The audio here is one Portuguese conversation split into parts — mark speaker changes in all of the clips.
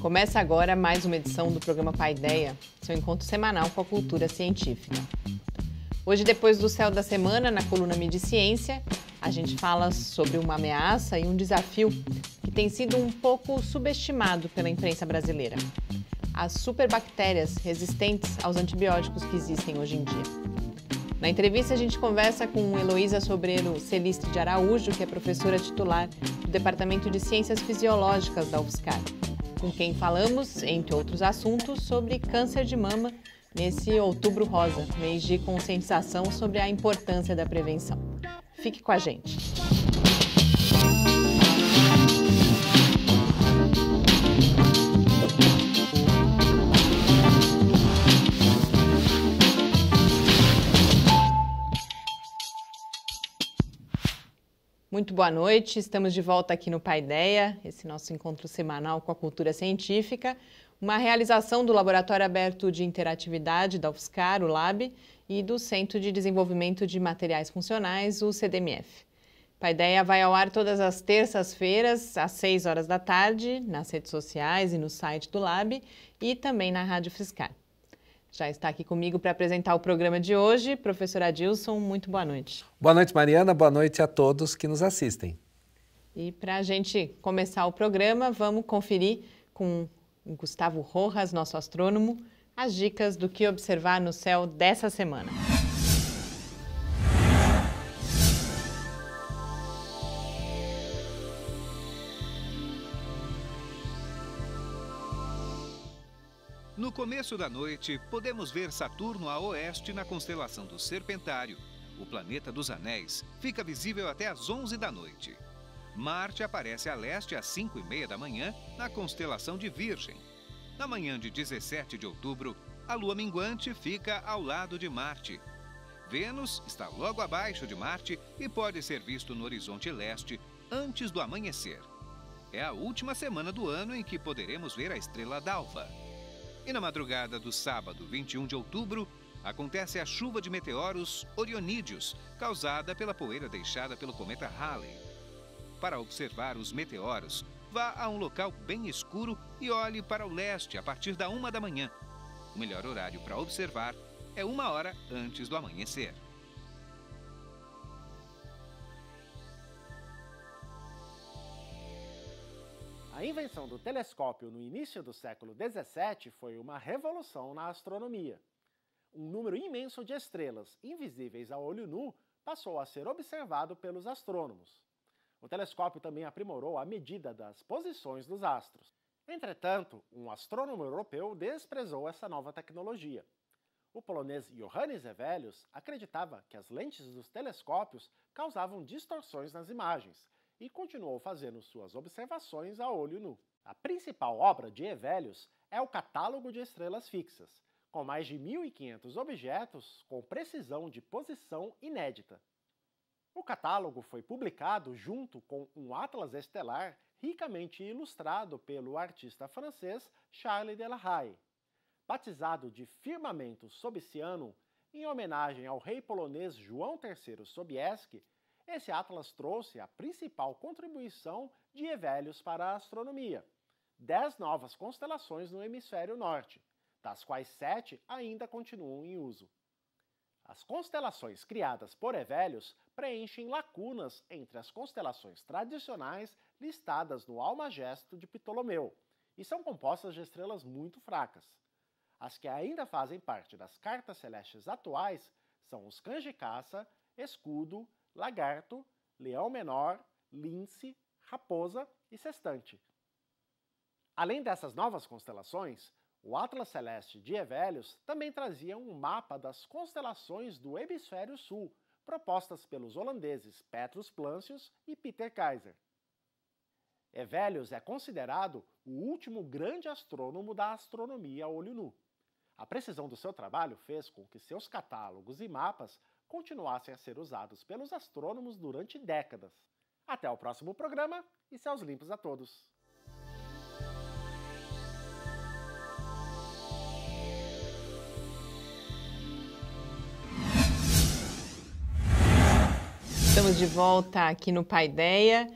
Speaker 1: Começa agora mais uma edição do programa Paideia, seu encontro semanal com a cultura científica. Hoje, depois do Céu da Semana, na coluna Midi Ciência, a gente fala sobre uma ameaça e um desafio que tem sido um pouco subestimado pela imprensa brasileira. As superbactérias resistentes aos antibióticos que existem hoje em dia. Na entrevista, a gente conversa com Heloísa Sobreiro Celiste de Araújo, que é professora titular do Departamento de Ciências Fisiológicas da UFSCar com quem falamos, entre outros assuntos, sobre câncer de mama nesse Outubro Rosa, mês de conscientização sobre a importância da prevenção. Fique com a gente. Muito boa noite, estamos de volta aqui no Paideia, esse nosso encontro semanal com a cultura científica, uma realização do Laboratório Aberto de Interatividade da UFSCar, o LAB, e do Centro de Desenvolvimento de Materiais Funcionais, o CDMF. Paideia vai ao ar todas as terças-feiras, às 6 horas da tarde, nas redes sociais e no site do LAB e também na Rádio Fiscar. Já está aqui comigo para apresentar o programa de hoje. Professor Adilson, muito boa noite.
Speaker 2: Boa noite, Mariana. Boa noite a todos que nos assistem.
Speaker 1: E para a gente começar o programa, vamos conferir com Gustavo Rojas, nosso astrônomo, as dicas do que observar no céu dessa semana.
Speaker 2: No começo da noite, podemos ver Saturno a oeste na constelação do Serpentário. O planeta dos Anéis fica visível até às 11 da noite. Marte aparece a leste às 5 e meia da manhã na constelação de Virgem. Na manhã de 17 de outubro, a lua minguante fica ao lado de Marte. Vênus está logo abaixo de Marte e pode ser visto no horizonte leste antes do amanhecer. É a última semana do ano em que poderemos ver a estrela d'alva. E na madrugada do sábado, 21 de outubro, acontece a chuva de meteoros orionídeos, causada pela poeira deixada pelo cometa Halley. Para observar os meteoros, vá a um local bem escuro e olhe para o leste a partir da uma da manhã. O melhor horário para observar é
Speaker 3: uma hora antes do amanhecer. A invenção do telescópio no início do século 17 foi uma revolução na astronomia. Um número imenso de estrelas, invisíveis a olho nu, passou a ser observado pelos astrônomos. O telescópio também aprimorou a medida das posições dos astros. Entretanto, um astrônomo europeu desprezou essa nova tecnologia. O polonês Johannes Evelius acreditava que as lentes dos telescópios causavam distorções nas imagens, e continuou fazendo suas observações a olho nu. A principal obra de Evelius é o Catálogo de Estrelas Fixas, com mais de 1.500 objetos com precisão de posição inédita. O catálogo foi publicado junto com um atlas estelar ricamente ilustrado pelo artista francês Charles Delahaye, batizado de Firmamento Sobesiano em homenagem ao rei polonês João III Sobieski, esse atlas trouxe a principal contribuição de Evelius para a astronomia: dez novas constelações no hemisfério norte, das quais sete ainda continuam em uso. As constelações criadas por Evelius preenchem lacunas entre as constelações tradicionais listadas no Almagesto de Ptolomeu e são compostas de estrelas muito fracas. As que ainda fazem parte das cartas celestes atuais são os Caça, Escudo, lagarto, leão menor, lince, raposa e sextante. Além dessas novas constelações, o Atlas Celeste de Evelius também trazia um mapa das constelações do Hemisfério Sul, propostas pelos holandeses Petrus Plancius e Peter Kaiser. Evelius é considerado o último grande astrônomo da astronomia a olho nu. A precisão do seu trabalho fez com que seus catálogos e mapas continuassem a ser usados pelos astrônomos durante décadas. Até o próximo programa e céus limpos a todos!
Speaker 1: Estamos de volta aqui no Paideia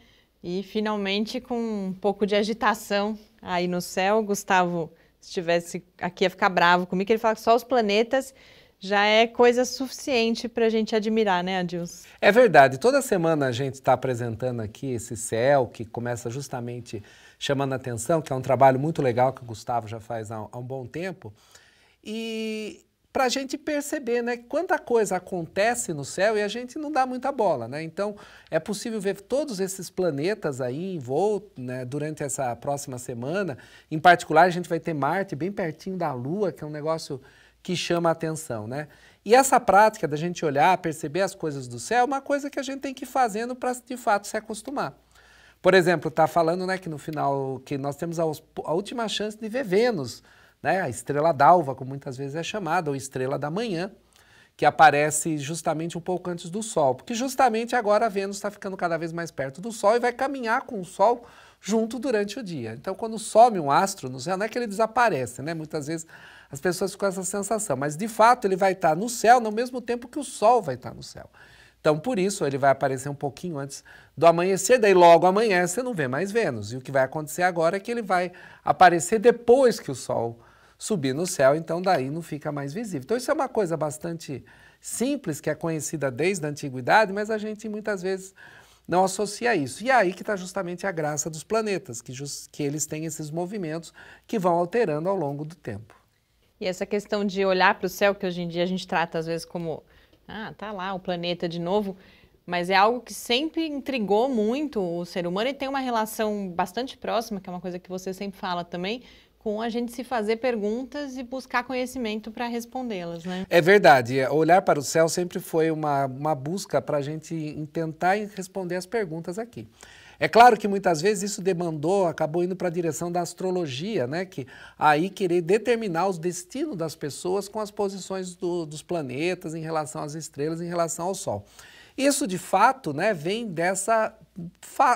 Speaker 1: e finalmente com um pouco de agitação aí no céu. Gustavo, se estivesse aqui, ia ficar bravo comigo, ele fala que só os planetas já é coisa suficiente para a gente admirar, né, Adilson?
Speaker 2: É verdade. Toda semana a gente está apresentando aqui esse céu que começa justamente chamando a atenção, que é um trabalho muito legal que o Gustavo já faz há, há um bom tempo. E para a gente perceber, né, quanta coisa acontece no céu e a gente não dá muita bola, né? Então é possível ver todos esses planetas aí em voo, né, durante essa próxima semana. Em particular, a gente vai ter Marte bem pertinho da Lua, que é um negócio que chama a atenção, né? E essa prática da gente olhar, perceber as coisas do céu é uma coisa que a gente tem que ir fazendo para de fato se acostumar. Por exemplo, está falando né, que no final que nós temos a, a, última chance de ver Vênus, né, a estrela d'alva, como muitas vezes é chamada, ou estrela da manhã, que aparece justamente um pouco antes do Sol. Porque justamente agora a Vênus está ficando cada vez mais perto do Sol e vai caminhar com o Sol junto durante o dia. Então, quando some um astro no céu, não é que ele desaparece, né? Muitas vezes as pessoas ficam com essa sensação, mas de fato ele vai estar no céu no mesmo tempo que o sol vai estar no céu. Então, por isso, ele vai aparecer um pouquinho antes do amanhecer, daí logo amanhã você não vê mais Vênus. E o que vai acontecer agora é que ele vai aparecer depois que o Sol subir no céu, então daí não fica mais visível. Então, isso é uma coisa bastante simples, que é conhecida desde a antiguidade, mas a gente muitas vezes não associa isso. E é aí que está justamente a graça dos planetas, que, que eles têm esses movimentos que vão alterando ao longo do tempo.
Speaker 1: E essa questão de olhar para o céu, que hoje em dia a gente trata às vezes como, ah, tá lá o planeta de novo, mas é algo que sempre intrigou muito o ser humano e tem uma relação bastante próxima, que é uma coisa que você sempre fala também, com a gente se fazer perguntas e buscar conhecimento para respondê-las, né?
Speaker 2: É verdade. É, olhar para o céu sempre foi uma, uma busca para a gente tentar responder as perguntas aqui. É claro que muitas vezes isso demandou, acabou indo para a direção da astrologia, né? Que aí querer determinar os destinos das pessoas com as posições do, dos planetas em relação às estrelas, em relação ao Sol. Isso de fato, né, vem dessa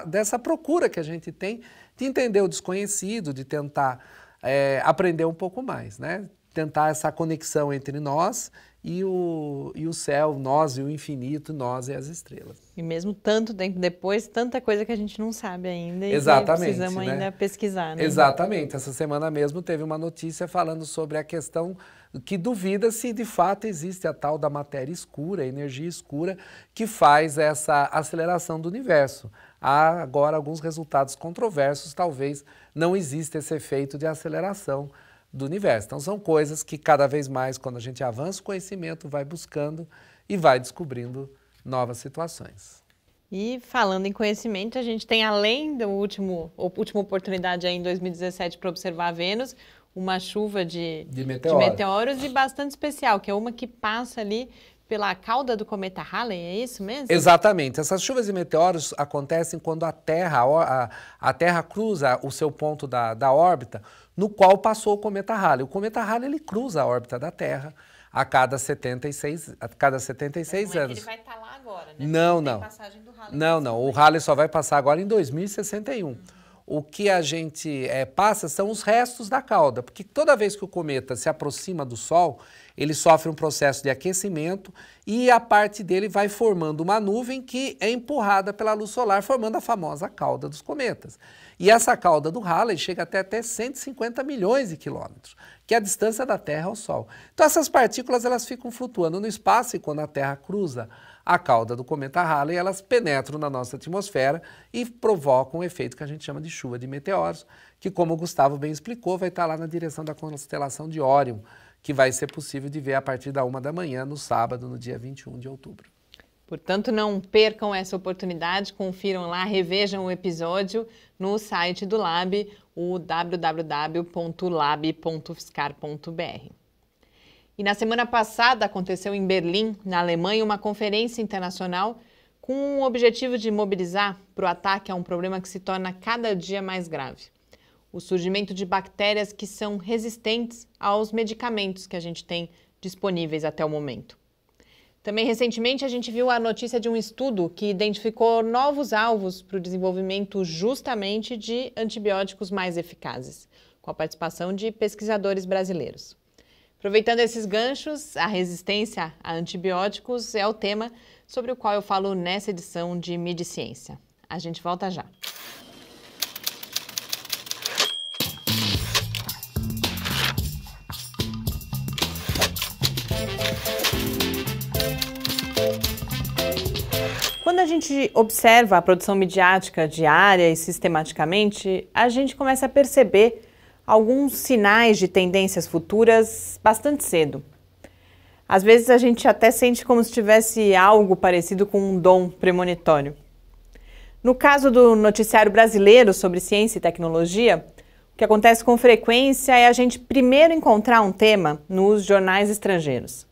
Speaker 2: dessa procura que a gente tem de entender o desconhecido, de tentar é, aprender um pouco mais, né? Tentar essa conexão entre nós e o, e o céu, nós e o infinito, nós e as estrelas.
Speaker 1: E mesmo tanto tempo depois, tanta coisa que a gente não sabe ainda e precisamos né? ainda pesquisar. Né? Exatamente.
Speaker 2: Essa semana mesmo teve uma notícia falando sobre a questão que duvida se de fato existe a tal da matéria escura, a energia escura, que faz essa aceleração do universo. Há agora alguns resultados controversos, talvez não exista esse efeito de aceleração do universo. Então, são coisas que cada vez mais, quando a gente avança o conhecimento, vai buscando e vai descobrindo novas situações.
Speaker 1: E falando em conhecimento, a gente tem além da última oportunidade aí em 2017 para observar Vênus, uma chuva de, de, de, meteoros e bastante especial, que é uma que passa ali pela cauda do cometa Halley, é isso mesmo?
Speaker 2: Exatamente. Essas chuvas de meteoros acontecem quando a Terra, a, a Terra cruza o seu ponto da, da órbita no qual passou o cometa Halley. O cometa Halley ele cruza a órbita da Terra a cada 76, a cada 76 não é anos. É ele vai estar tá lá agora, né? Não, não. passagem do Halley Não, não. O Halley só vai passar agora em 2061. Uhum o que a gente é, passa são os restos da cauda, porque toda vez que o cometa se aproxima do Sol, ele sofre um processo de aquecimento e a parte dele vai formando uma nuvem que é empurrada pela luz solar, formando a famosa cauda dos cometas. E essa cauda do Halley chega até, até 150 milhões de quilômetros, que é a distância da Terra ao Sol. Então essas partículas elas ficam flutuando no espaço e quando a Terra cruza a cauda do cometa Halley, elas penetram na nossa atmosfera e provocam um efeito que a gente chama de chuva de meteoros, que como o Gustavo bem explicou, vai estar lá na direção da constelação de Órion, que vai ser possível de ver a partir da uma da manhã no sábado, no dia 21 de outubro.
Speaker 1: Portanto, não percam essa oportunidade, confiram lá, revejam o episódio no site do Lab, o www.lab.fiscar.br. E na semana passada aconteceu em Berlim, na Alemanha, uma conferência internacional com o objetivo de mobilizar para o ataque a um problema que se torna cada dia mais grave: o surgimento de bactérias que são resistentes aos medicamentos que a gente tem disponíveis até o momento. Também recentemente a gente viu a notícia de um estudo que identificou novos alvos para o desenvolvimento justamente de antibióticos mais eficazes, com a participação de pesquisadores brasileiros. Aproveitando esses ganchos, a resistência a antibióticos é o tema sobre o qual eu falo nessa edição de Mediciência. A gente volta já. Quando a gente observa a produção midiática diária e sistematicamente, a gente começa a perceber alguns sinais de tendências futuras bastante cedo. Às vezes a gente até sente como se tivesse algo parecido com um dom premonitório. No caso do noticiário brasileiro sobre ciência e tecnologia, o que acontece com frequência é a gente primeiro encontrar um tema nos jornais estrangeiros.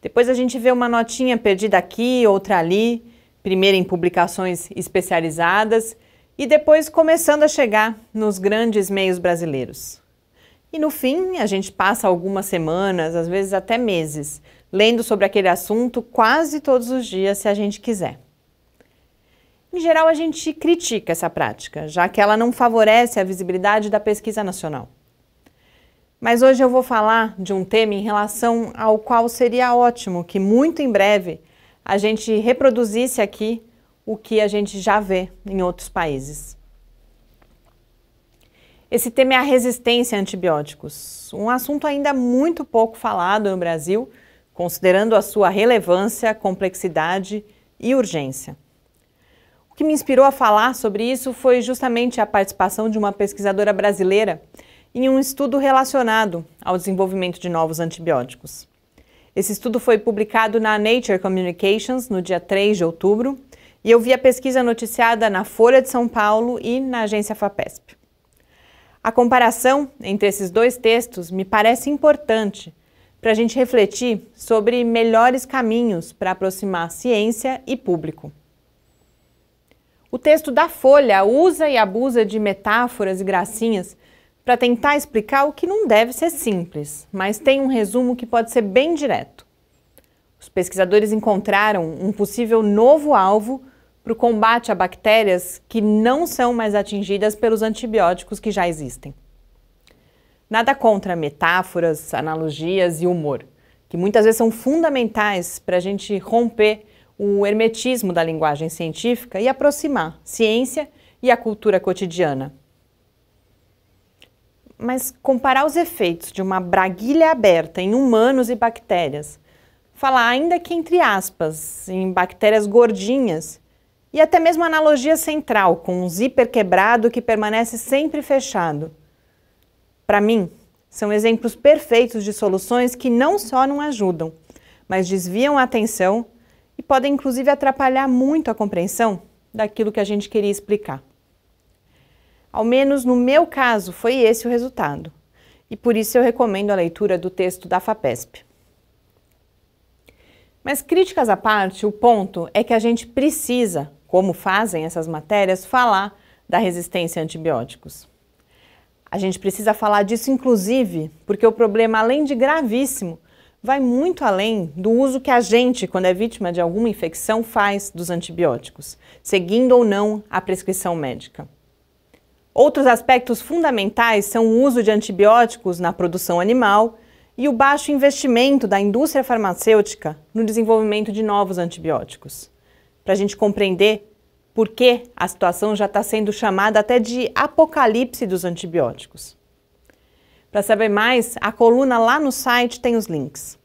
Speaker 1: Depois a gente vê uma notinha perdida aqui, outra ali, primeiro em publicações especializadas e depois começando a chegar nos grandes meios brasileiros. E no fim, a gente passa algumas semanas, às vezes até meses, lendo sobre aquele assunto quase todos os dias, se a gente quiser. Em geral, a gente critica essa prática, já que ela não favorece a visibilidade da pesquisa nacional. Mas hoje eu vou falar de um tema em relação ao qual seria ótimo que muito em breve a gente reproduzisse aqui o que a gente já vê em outros países. Esse tema é a resistência a antibióticos, um assunto ainda muito pouco falado no Brasil, considerando a sua relevância, complexidade e urgência. O que me inspirou a falar sobre isso foi justamente a participação de uma pesquisadora brasileira em um estudo relacionado ao desenvolvimento de novos antibióticos. Esse estudo foi publicado na Nature Communications no dia 3 de outubro e eu vi a pesquisa noticiada na Folha de São Paulo e na agência FAPESP. A comparação entre esses dois textos me parece importante para a gente refletir sobre melhores caminhos para aproximar ciência e público. O texto da Folha usa e abusa de metáforas e gracinhas para tentar explicar o que não deve ser simples, mas tem um resumo que pode ser bem direto. Os pesquisadores encontraram um possível novo alvo para o combate a bactérias que não são mais atingidas pelos antibióticos que já existem. Nada contra metáforas, analogias e humor, que muitas vezes são fundamentais para a gente romper o hermetismo da linguagem científica e aproximar ciência e a cultura cotidiana. Mas comparar os efeitos de uma braguilha aberta em humanos e bactérias, falar ainda que entre aspas em bactérias gordinhas e até mesmo a analogia central, com um zíper quebrado que permanece sempre fechado. Para mim, são exemplos perfeitos de soluções que não só não ajudam, mas desviam a atenção e podem inclusive atrapalhar muito a compreensão daquilo que a gente queria explicar. Ao menos no meu caso, foi esse o resultado. E por isso eu recomendo a leitura do texto da FAPESP. Mas críticas à parte, o ponto é que a gente precisa como fazem essas matérias, falar da resistência a antibióticos. A gente precisa falar disso, inclusive, porque o problema, além de gravíssimo, vai muito além do uso que a gente, quando é vítima de alguma infecção, faz dos antibióticos, seguindo ou não a prescrição médica. Outros aspectos fundamentais são o uso de antibióticos na produção animal e o baixo investimento da indústria farmacêutica no desenvolvimento de novos antibióticos para a gente compreender por que a situação já está sendo chamada até de apocalipse dos antibióticos. Para saber mais, a coluna lá no site tem os links.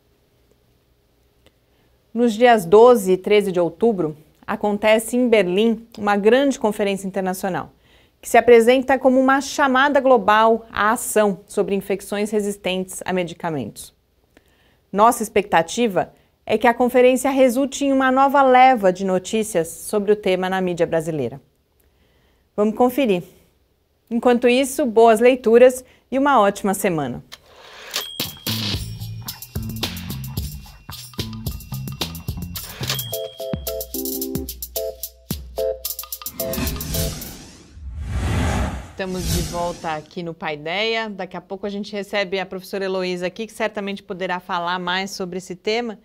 Speaker 1: Nos dias 12 e 13 de outubro, acontece em Berlim uma grande conferência internacional, que se apresenta como uma chamada global à ação sobre infecções resistentes a medicamentos. Nossa expectativa é que a conferência resulte em uma nova leva de notícias sobre o tema na mídia brasileira. Vamos conferir. Enquanto isso, boas leituras e uma ótima semana. Estamos de volta aqui no Paideia. Daqui a pouco a gente recebe a professora Heloísa aqui, que certamente poderá falar mais sobre esse tema.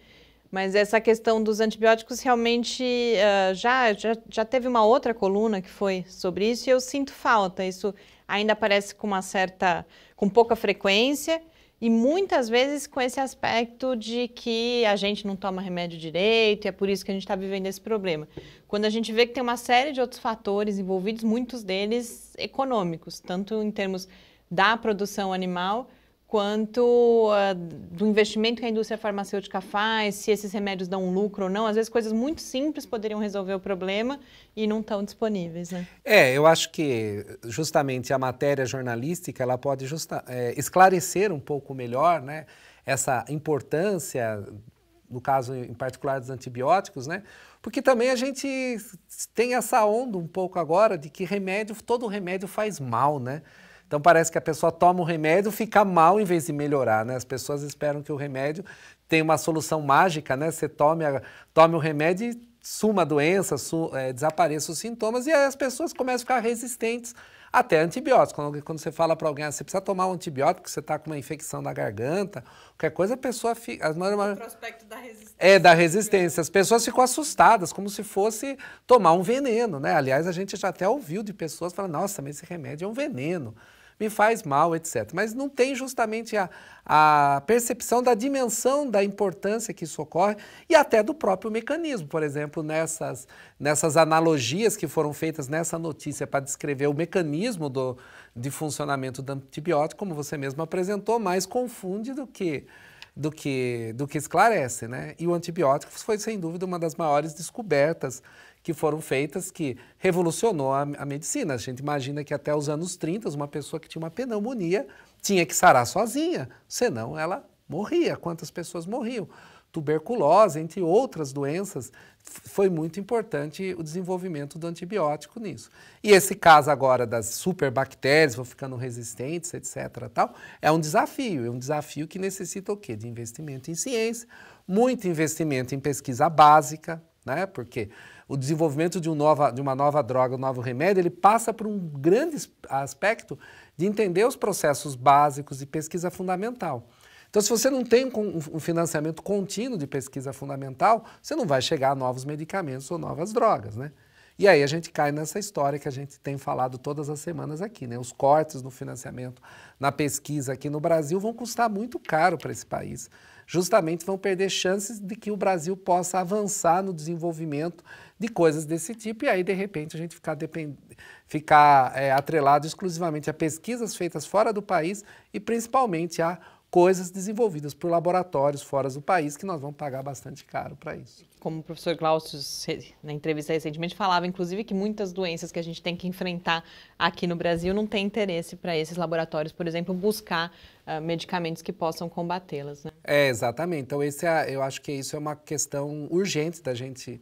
Speaker 1: Mas essa questão dos antibióticos realmente uh, já, já, já teve uma outra coluna que foi sobre isso e eu sinto falta. Isso ainda aparece com uma certa, com pouca frequência e muitas vezes com esse aspecto de que a gente não toma remédio direito e é por isso que a gente está vivendo esse problema. Quando a gente vê que tem uma série de outros fatores envolvidos, muitos deles econômicos, tanto em termos da produção animal quanto uh, do investimento que a indústria farmacêutica faz, se esses remédios dão um lucro ou não. Às vezes, coisas muito simples poderiam resolver o problema e não estão disponíveis. Né?
Speaker 2: É, eu acho que justamente a matéria jornalística ela pode justa, é, esclarecer um pouco melhor né, essa importância, no caso em particular dos antibióticos, né? Porque também a gente tem essa onda um pouco agora de que remédio, todo remédio faz mal, né? Então parece que a pessoa toma o remédio, fica mal em vez de melhorar, né? As pessoas esperam que o remédio tenha uma solução mágica, né? Você tome, a, tome o remédio e suma a doença, su, é, desapareça os sintomas e aí as pessoas começam a ficar resistentes até antibióticos. Quando, quando você fala para alguém, ah, você precisa tomar um antibiótico, você está com uma infecção na garganta, qualquer coisa, a pessoa fica. As normas, o
Speaker 1: prospecto da resistência.
Speaker 2: É, da né? resistência. As pessoas ficam assustadas, como se fosse tomar um veneno, né? Aliás, a gente já até ouviu de pessoas falando, nossa, mas esse remédio é um veneno me faz mal, etc. Mas não tem justamente a, a percepção da dimensão da importância que isso ocorre e até do próprio mecanismo. Por exemplo, nessas, nessas analogias que foram feitas nessa notícia para descrever o mecanismo do, de funcionamento do antibiótico, como você mesmo apresentou, mais confunde do que do que, do que esclarece, né? E o antibiótico foi, sem dúvida, uma das maiores descobertas que foram feitas que revolucionou a, a medicina. A gente imagina que até os anos 30, uma pessoa que tinha uma pneumonia tinha que sarar sozinha, senão ela morria. Quantas pessoas morriam? Tuberculose, entre outras doenças, foi muito importante o desenvolvimento do antibiótico nisso. E esse caso agora das superbactérias vão ficando resistentes, etc. Tal, é um desafio, é um desafio que necessita o quê? De investimento em ciência, muito investimento em pesquisa básica, né? Porque o desenvolvimento de, um nova, de uma nova droga, um novo remédio, ele passa por um grande aspecto de entender os processos básicos de pesquisa fundamental. Então, se você não tem um financiamento contínuo de pesquisa fundamental, você não vai chegar a novos medicamentos ou novas drogas, né? E aí a gente cai nessa história que a gente tem falado todas as semanas aqui, né? Os cortes no financiamento, na pesquisa aqui no Brasil vão custar muito caro para esse país justamente vão perder chances de que o Brasil possa avançar no desenvolvimento de coisas desse tipo e aí, de repente, a gente ficar, depend... ficar é, atrelado exclusivamente a pesquisas feitas fora do país e principalmente a coisas desenvolvidas por laboratórios fora do país que nós vamos pagar bastante
Speaker 1: caro para isso como o professor Glaucio, na entrevista recentemente, falava, inclusive, que muitas doenças que a gente tem que enfrentar aqui no Brasil não tem interesse para esses laboratórios, por exemplo, buscar uh, medicamentos que possam combatê-las. Né?
Speaker 2: É, exatamente. Então, esse é, eu acho que isso é uma questão urgente da gente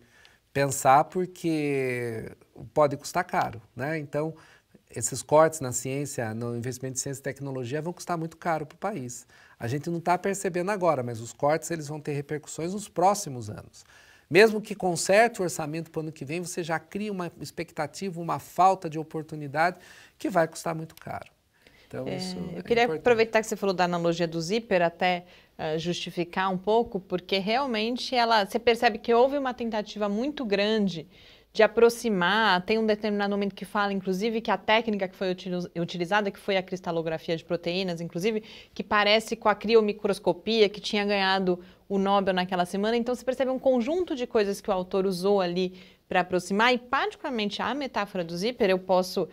Speaker 2: pensar, porque pode custar caro. Né? Então, esses cortes na ciência, no investimento em ciência e tecnologia, vão custar muito caro para o país. A gente não está percebendo agora, mas os cortes eles vão ter repercussões nos próximos anos. Mesmo que conserte o orçamento para o ano que vem, você já cria uma expectativa,
Speaker 1: uma falta de oportunidade que vai custar muito caro. Então, é, isso eu é queria importante. aproveitar que você falou da analogia do zíper, até uh, justificar um pouco, porque realmente ela, você percebe que houve uma tentativa muito grande de aproximar. Tem um determinado momento que fala, inclusive, que a técnica que foi utilizada, que foi a cristalografia de proteínas, inclusive, que parece com a criomicroscopia, que tinha ganhado o Nobel naquela semana. Então, você percebe um conjunto de coisas que o autor usou ali para aproximar, e particularmente a metáfora do zíper, eu posso uh,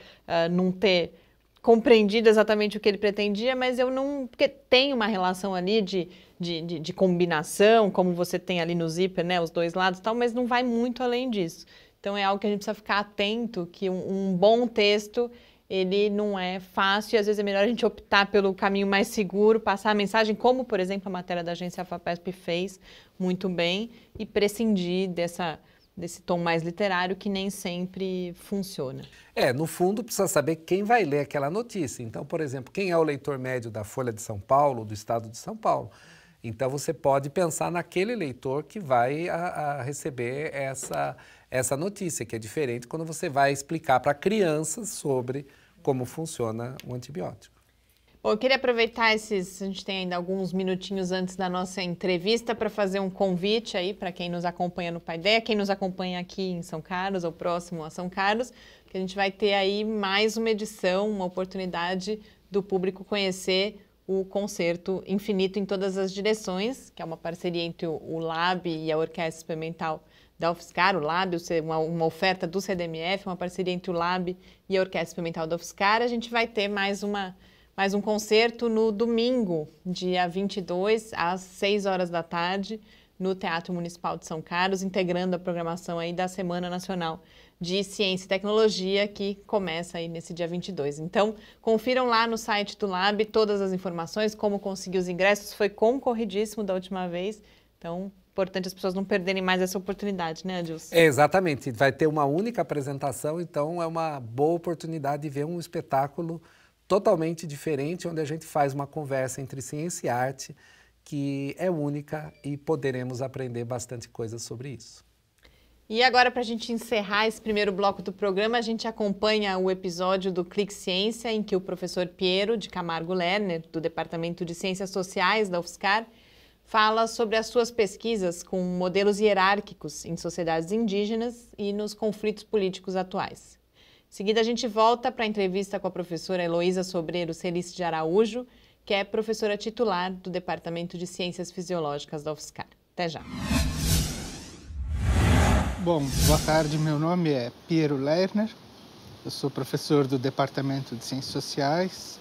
Speaker 1: não ter compreendido exatamente o que ele pretendia, mas eu não. Porque tem uma relação ali de, de, de, de combinação, como você tem ali no zíper, né, os dois lados e tal, mas não vai muito além disso. Então, é algo que a gente precisa ficar atento, que um, um bom texto ele não é fácil e às vezes é melhor a gente optar pelo caminho mais seguro, passar a mensagem, como, por exemplo, a matéria da agência FAPESP fez muito bem, e prescindir dessa, desse tom mais literário que nem sempre funciona.
Speaker 2: É, no fundo, precisa saber quem vai ler aquela notícia. Então, por exemplo, quem é o leitor médio da Folha de São Paulo, do Estado de São Paulo? Então, você pode pensar naquele leitor que vai a, a receber essa, essa notícia, que é diferente quando você vai explicar para crianças sobre como funciona o antibiótico.
Speaker 1: Bom, eu queria aproveitar esses, a gente tem ainda alguns minutinhos antes da nossa entrevista para fazer um convite aí para quem nos acompanha no Paideia, quem nos acompanha aqui em São Carlos ou próximo a São Carlos, que a gente vai ter aí mais uma edição, uma oportunidade do público conhecer o concerto Infinito em Todas as Direções, que é uma parceria entre o Lab e a Orquestra Experimental da UFSCar, o LAB, uma, uma oferta do CDMF, uma parceria entre o LAB e a Orquestra Experimental da UFSCar. A gente vai ter mais uma mais um concerto no domingo, dia 22, às 6 horas da tarde, no Teatro Municipal de São Carlos, integrando a programação aí da Semana Nacional de Ciência e Tecnologia, que começa aí nesse dia 22. Então, confiram lá no site do Lab todas as informações, como conseguir os ingressos, foi concorridíssimo da última vez, então importante as pessoas não perderem mais essa oportunidade, né, Adilson? É,
Speaker 2: exatamente. Vai ter uma única apresentação, então é uma boa oportunidade de ver um espetáculo totalmente diferente, onde a gente faz uma conversa entre ciência e arte que é única e poderemos aprender bastante coisa sobre isso.
Speaker 1: E agora, para a gente encerrar esse primeiro bloco do programa, a gente acompanha o episódio do Clique Ciência, em que o professor Piero de Camargo Lerner, do Departamento de Ciências Sociais da UFSCar, fala sobre as suas pesquisas com modelos hierárquicos em sociedades indígenas e nos conflitos políticos atuais. Em seguida, a gente volta para a entrevista com a professora Heloísa Sobreiro Celice de Araújo, que é professora titular do Departamento de Ciências Fisiológicas da UFSCar. Até já!
Speaker 4: Bom, boa tarde. Meu nome é Piero Lerner. Eu sou professor do Departamento de Ciências Sociais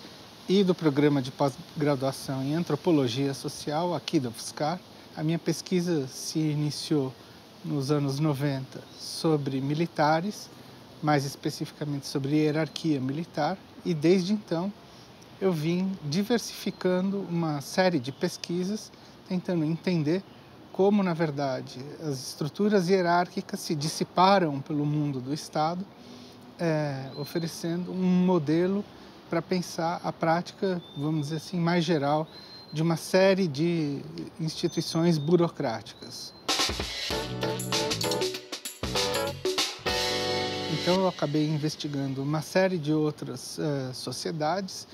Speaker 4: e do programa de pós-graduação em antropologia social aqui da UFSCar. A minha pesquisa se iniciou nos anos 90 sobre militares, mais especificamente sobre hierarquia militar, e desde então eu vim diversificando uma série de pesquisas tentando entender como, na verdade, as estruturas hierárquicas se dissiparam pelo mundo do Estado, é, oferecendo um modelo para pensar a prática, vamos dizer assim, mais geral, de uma série de instituições burocráticas. Então eu acabei investigando uma série de outras uh, sociedades,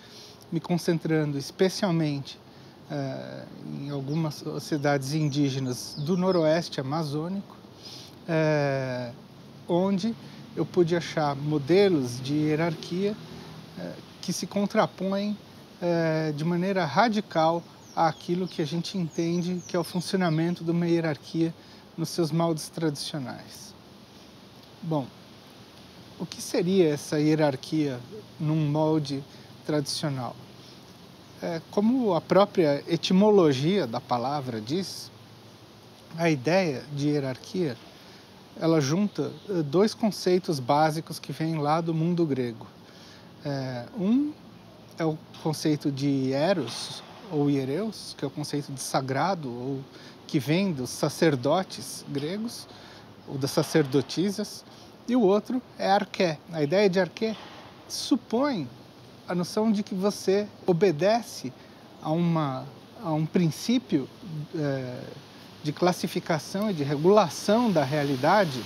Speaker 4: me concentrando especialmente uh, em algumas sociedades indígenas do noroeste amazônico, uh, onde eu pude achar modelos de hierarquia que se contrapõem é, de maneira radical àquilo que a gente entende que é o funcionamento de uma hierarquia nos seus moldes tradicionais. Bom, o que seria essa hierarquia num molde tradicional? É, como a própria etimologia da palavra diz, a ideia de hierarquia ela junta eh, dois conceitos básicos que vêm lá do mundo grego. É, um é o conceito de eros ou hiereus, que é o conceito de sagrado ou que vem dos sacerdotes gregos ou das sacerdotisas, e o outro é arqué. A ideia de arqué supõe a noção de que você obedece a, uma, a um princípio é, de classificação e de regulação da realidade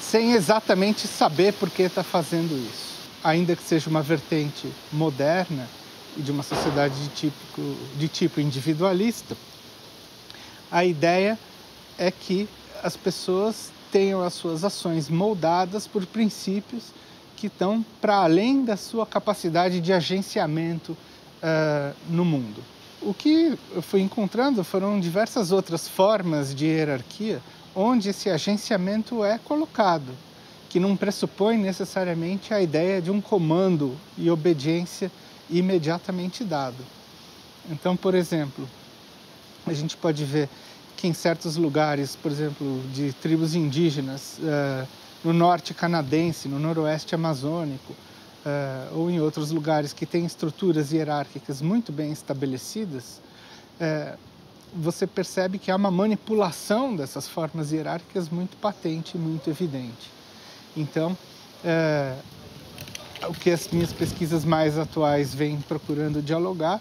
Speaker 4: sem exatamente saber por que está fazendo isso ainda que seja uma vertente moderna e de uma sociedade de, típico, de tipo individualista, a ideia é que as pessoas tenham as suas ações moldadas por princípios que estão para além da sua capacidade de agenciamento uh, no mundo. O que eu fui encontrando foram diversas outras formas de hierarquia onde esse agenciamento é colocado que não pressupõe necessariamente a ideia de um comando e obediência imediatamente dado. Então, por exemplo, a gente pode ver que em certos lugares, por exemplo, de tribos indígenas, uh, no norte canadense, no noroeste amazônico, uh, ou em outros lugares que têm estruturas hierárquicas muito bem estabelecidas, uh, você percebe que há uma manipulação dessas formas hierárquicas muito patente, muito evidente. Então, é, o que as minhas pesquisas mais atuais vêm procurando dialogar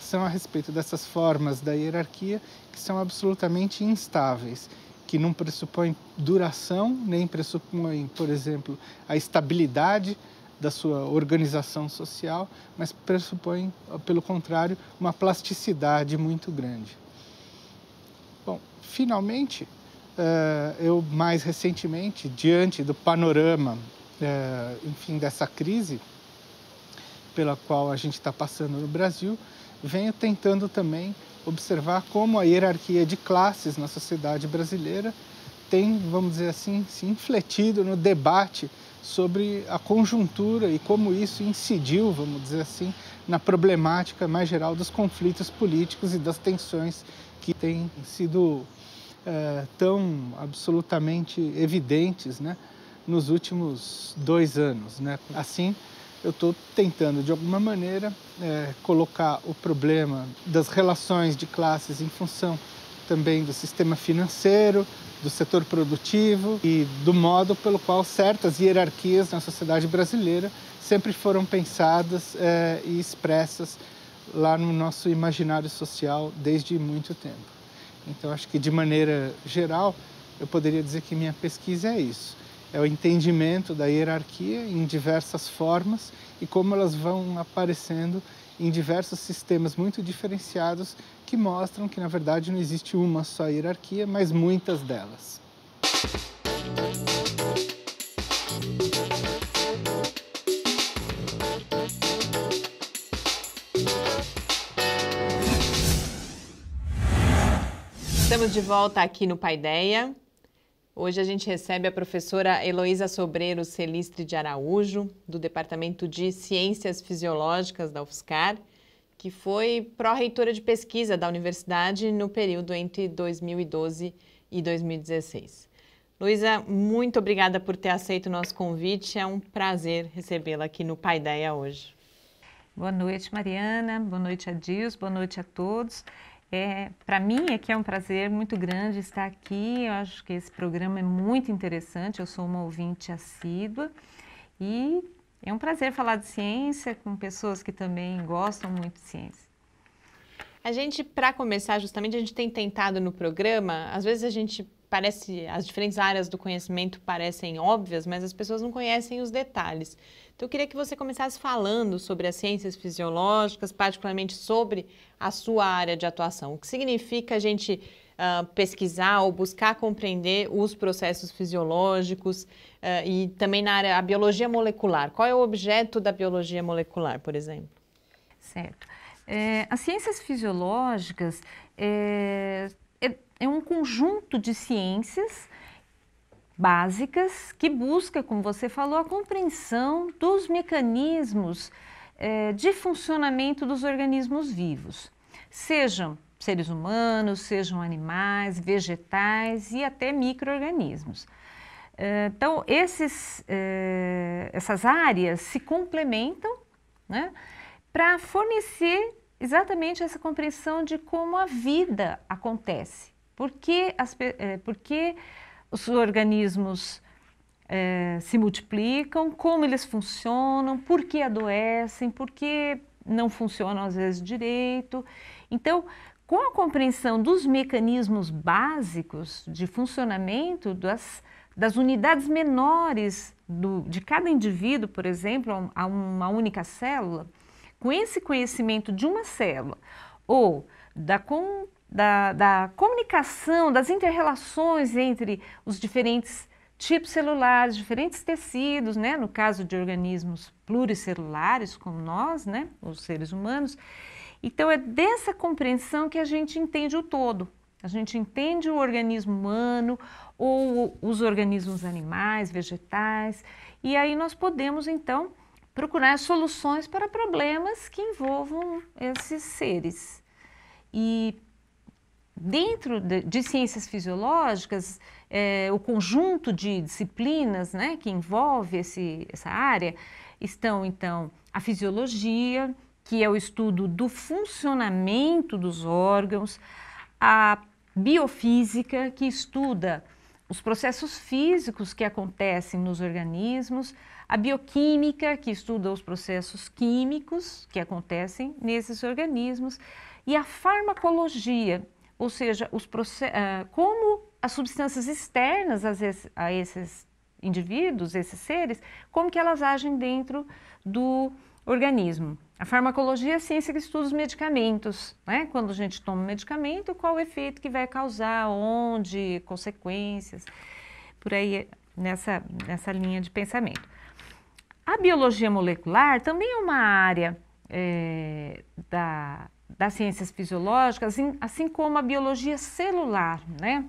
Speaker 4: são a respeito dessas formas da hierarquia que são absolutamente instáveis, que não pressupõem duração, nem pressupõem, por exemplo, a estabilidade da sua organização social, mas pressupõem, pelo contrário, uma plasticidade muito grande. Bom, finalmente, eh, eu mais recentemente, diante do panorama, eh, enfim, dessa crise pela qual a gente está passando no Brasil, venho tentando também observar como a hierarquia de classes na sociedade brasileira tem, vamos dizer assim, se infletido no debate sobre a conjuntura e como isso incidiu, vamos dizer assim, na problemática mais geral dos conflitos políticos e das tensões que têm sido é, tão absolutamente evidentes né, nos últimos dois anos. Né? Assim, eu estou tentando, de alguma maneira, é, colocar o problema das relações de classes em função também do sistema financeiro, do setor produtivo e do modo pelo qual certas hierarquias na sociedade brasileira sempre foram pensadas é, e expressas lá no nosso imaginário social desde muito tempo. Então, acho que de maneira geral, eu poderia dizer que minha pesquisa é isso: é o entendimento da hierarquia em diversas formas e como elas vão aparecendo em diversos sistemas muito diferenciados que mostram que, na verdade, não existe uma só hierarquia, mas muitas delas.
Speaker 1: Estamos de volta aqui no Paideia. Hoje a gente recebe a professora Heloísa Sobreiro Celistre de Araújo, do Departamento de Ciências Fisiológicas da UFSCar, que foi pró-reitora de pesquisa da universidade no período entre 2012 e 2016. Luísa, muito obrigada por ter aceito o nosso convite. É um prazer recebê-la aqui no Paideia hoje. Boa noite, Mariana. Boa
Speaker 5: noite, Adios. Boa noite a todos. É, para mim aqui é, é um prazer muito grande estar aqui. Eu acho que esse programa é muito interessante. Eu sou uma ouvinte assídua
Speaker 1: e é um prazer falar de ciência com pessoas que também gostam muito de ciência. A gente, para começar, justamente, a gente tem tentado no programa, às vezes a gente parece as diferentes áreas do conhecimento parecem óbvias, mas as pessoas não conhecem os detalhes. Então eu queria que você começasse falando sobre as ciências fisiológicas, particularmente sobre a sua área de atuação. O que significa a gente uh, pesquisar ou buscar compreender os processos fisiológicos uh, e também na área a biologia molecular. Qual é o objeto da biologia molecular, por exemplo? Certo. É, as ciências fisiológicas é é um conjunto
Speaker 5: de ciências básicas que busca, como você falou, a compreensão dos mecanismos é, de funcionamento dos organismos vivos, sejam seres humanos, sejam animais, vegetais e até microorganismos. organismos é, então, esses, é, essas áreas se complementam né, para fornecer exatamente essa compreensão de como a vida acontece por que, as, é, por que os organismos é, se multiplicam, como eles funcionam, por que adoecem, por que não funcionam às vezes direito. Então, com a compreensão dos mecanismos básicos de funcionamento das, das unidades menores do, de cada indivíduo, por exemplo, a uma única célula, com esse conhecimento de uma célula ou da compreensão da, da comunicação, das interrelações entre os diferentes tipos celulares, diferentes tecidos, né? no caso de organismos pluricelulares como nós, né? os seres humanos. Então é dessa compreensão que a gente entende o todo. A gente entende o organismo humano ou os organismos animais, vegetais, e aí nós podemos então procurar soluções para problemas que envolvam esses seres. E dentro de, de ciências fisiológicas, é, o conjunto de disciplinas né, que envolve esse, essa área estão, então, a fisiologia, que é o estudo do funcionamento dos órgãos, a biofísica, que estuda os processos físicos que acontecem nos organismos, a bioquímica, que estuda os processos químicos que acontecem nesses organismos, e a farmacologia, ou seja, os ah, como as substâncias externas a esses indivíduos, esses seres, como que elas agem dentro do organismo. A farmacologia é a ciência que estuda os medicamentos, né? Quando a gente toma um medicamento, qual o efeito que vai causar, onde, consequências, por aí nessa, nessa linha de pensamento. A biologia molecular também é uma área é, da, das ciências fisiológicas, assim, assim como a biologia celular, né?